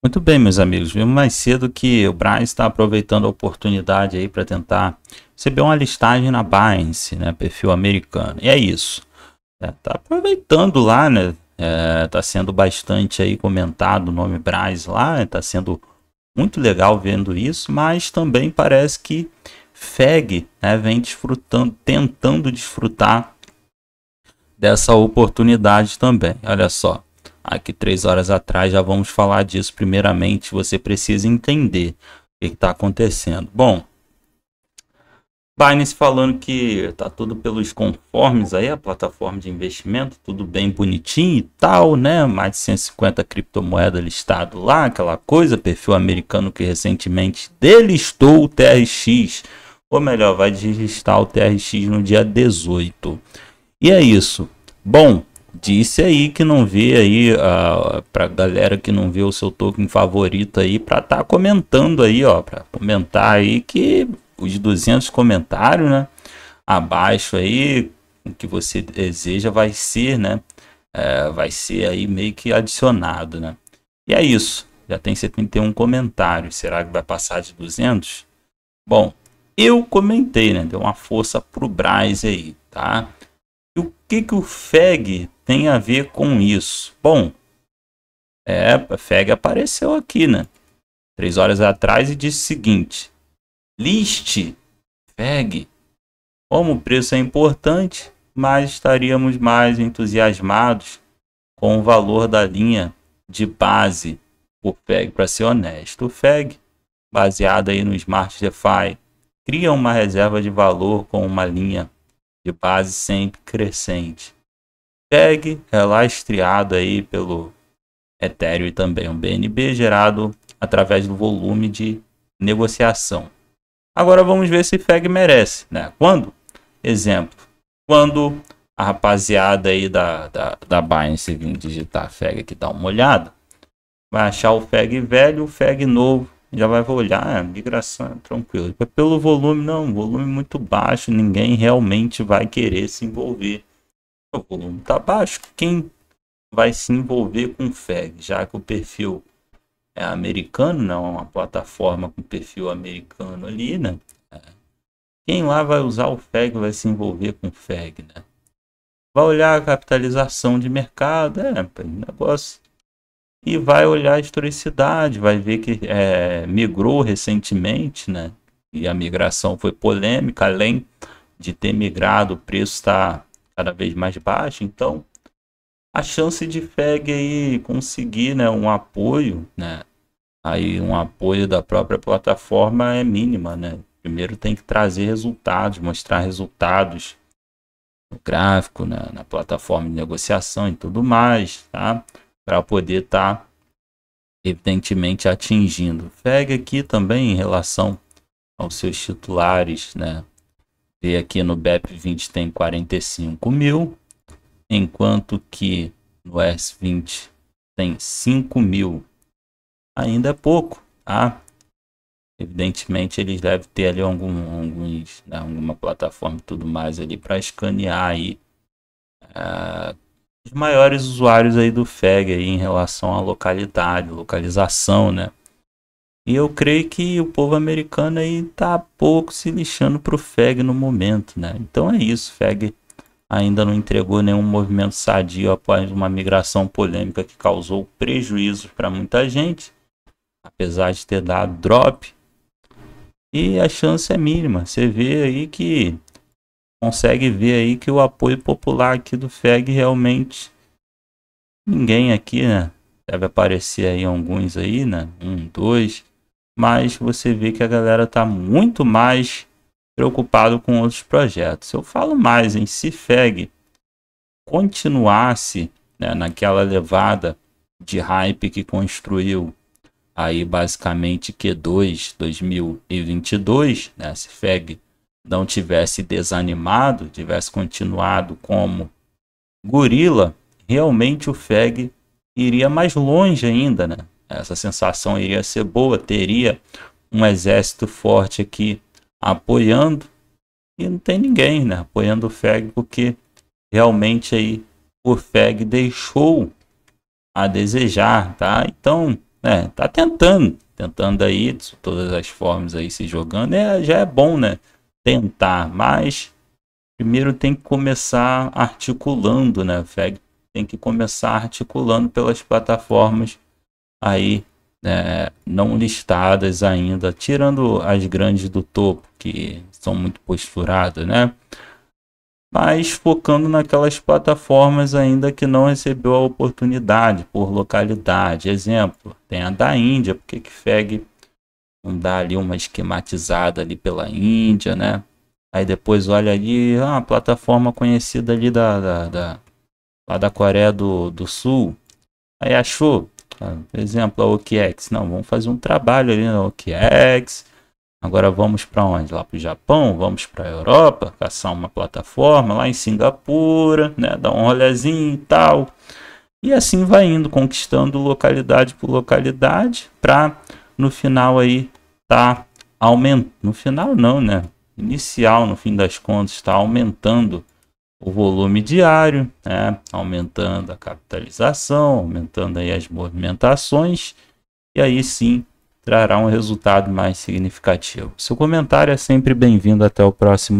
Muito bem, meus amigos. Vimos mais cedo que o Braz está aproveitando a oportunidade aí para tentar receber uma listagem na Binance, né? Perfil americano. E é isso. Está é, aproveitando lá, né? Está é, sendo bastante aí comentado o nome Braz lá. Está né? sendo muito legal vendo isso, mas também parece que FEG né, vem desfrutando, tentando desfrutar dessa oportunidade também. Olha só aqui três horas atrás, já vamos falar disso. Primeiramente, você precisa entender o que está acontecendo. Bom, Binance falando que está tudo pelos conformes aí, a plataforma de investimento, tudo bem bonitinho e tal, né? Mais de 150 criptomoedas listado lá, aquela coisa, perfil americano que recentemente delistou o TRX, ou melhor, vai delistar o TRX no dia 18. E é isso. Bom, disse aí que não vê aí a, ah, pra galera que não vê o seu token favorito aí para tá comentando aí, ó, para comentar aí que os 200 comentários, né, abaixo aí, o que você deseja vai ser, né, é, vai ser aí meio que adicionado, né. E é isso, já tem 71 comentários, será que vai passar de 200? Bom, eu comentei, né, deu uma força pro Braz aí, tá? o que, que o FEG tem a ver com isso? Bom, é, FEG apareceu aqui, né? Três horas atrás e disse o seguinte: liste FEG. Como o preço é importante, mas estaríamos mais entusiasmados com o valor da linha de base, o FEG, para ser honesto. O FEG, baseado aí no Smart DeFi, cria uma reserva de valor com uma linha de base sempre crescente. Tag é lastreado aí pelo Ethereum e também um BNB gerado através do volume de negociação. Agora vamos ver se FEG merece, né? Quando? Exemplo, quando a rapaziada aí da, da, da Binance digitar FEG aqui, dá uma olhada, vai achar o FEG velho o FEG novo já vai olhar, é, ah, migração, tranquilo. pelo volume, não, volume muito baixo, ninguém realmente vai querer se envolver. O volume tá baixo, quem vai se envolver com FEG, já que o perfil é americano, não é uma plataforma com perfil americano ali, né? Quem lá vai usar o FEG vai se envolver com FEG, né? Vai olhar a capitalização de mercado, é, negócio e vai olhar a historicidade, vai ver que é, migrou recentemente, né? E a migração foi polêmica, além de ter migrado, o preço está cada vez mais baixo. Então, a chance de FEG aí conseguir né, um apoio, né? Aí um apoio da própria plataforma é mínima, né? Primeiro tem que trazer resultados, mostrar resultados no gráfico, na plataforma de negociação e tudo mais, tá? para poder estar, tá, evidentemente, atingindo. Feg aqui também em relação aos seus titulares, né? Vê aqui no BEP20 tem 45 mil, enquanto que no S20 tem 5 mil. Ainda é pouco, tá? Evidentemente eles devem ter ali algum, alguns, né, alguma plataforma e tudo mais ali para escanear aí uh, maiores usuários aí do FEG aí, em relação à localidade, localização, né? E eu creio que o povo americano aí tá pouco se lixando pro FEG no momento, né? Então é isso, FEG ainda não entregou nenhum movimento sadio após uma migração polêmica que causou prejuízo para muita gente, apesar de ter dado drop. E a chance é mínima. Você vê aí que consegue ver aí que o apoio popular aqui do FEG realmente ninguém aqui, né? Deve aparecer aí alguns aí, né? Um, dois. Mas você vê que a galera tá muito mais preocupado com outros projetos. Eu falo mais em se FEG continuasse né, naquela levada de hype que construiu aí basicamente Q2 2022, né? Se FEG não tivesse desanimado, tivesse continuado como gorila, realmente o Feg iria mais longe ainda, né? Essa sensação iria ser boa, teria um exército forte aqui apoiando e não tem ninguém, né? Apoiando o Feg porque realmente aí o Feg deixou a desejar, tá? Então, né? Tá tentando, tentando aí de todas as formas aí se jogando, é, já é bom, né? tentar, mas primeiro tem que começar articulando, né? Feg, tem que começar articulando pelas plataformas aí é, não listadas ainda, tirando as grandes do topo que são muito posturadas, né? Mas focando naquelas plataformas ainda que não recebeu a oportunidade por localidade. Exemplo, tem a da Índia, porque que FEG Vamos dar ali uma esquematizada ali pela Índia, né? Aí depois olha ali, ah, plataforma conhecida ali da, da, da, lá da Coreia do, do Sul. Aí achou, ah, por exemplo, a Okex, Não, vamos fazer um trabalho ali na Okex. Agora vamos para onde? Lá para o Japão, vamos para a Europa, caçar uma plataforma lá em Singapura, né? Dar um rolezinho e tal. E assim vai indo, conquistando localidade por localidade para no final aí tá aumentando, no final não, né? Inicial, no fim das contas, está aumentando o volume diário, né? aumentando a capitalização, aumentando aí as movimentações, e aí sim trará um resultado mais significativo. Seu comentário é sempre bem-vindo, até o próximo.